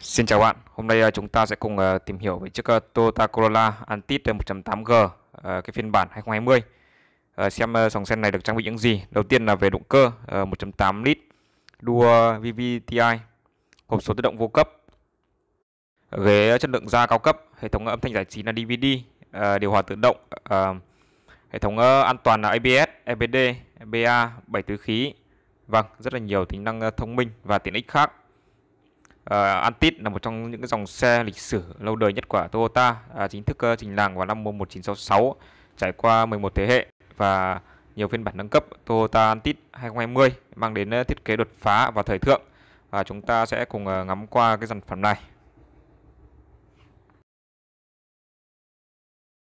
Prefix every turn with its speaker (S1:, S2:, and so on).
S1: Xin chào bạn, hôm nay ờ, chúng ta sẽ cùng ờ, tìm hiểu về chiếc ờ, Toyota Corolla Antis 1.8G cái phiên bản 2020 xem dòng xe này được trang bị những gì. Đầu tiên là về động cơ 1.8 lít đua VVTi, hộp số tự động vô cấp, ghế chất lượng da cao cấp, hệ thống âm thanh giải trí là DVD, điều hòa tự động, hệ thống an toàn là ABS, EBD, BA, 7 túi khí. Vâng, rất là nhiều tính năng thông minh và tiện ích khác. Uh, Antit là một trong những dòng xe lịch sử lâu đời nhất của Toyota, uh, chính thức uh, trình làng vào năm 1966, trải qua 11 thế hệ và nhiều phiên bản nâng cấp Toyota Antit 2020 mang đến ờ, thiết kế đột phá và thời thượng. Và chúng ta sẽ cùng ngắm qua cái sản phẩm này.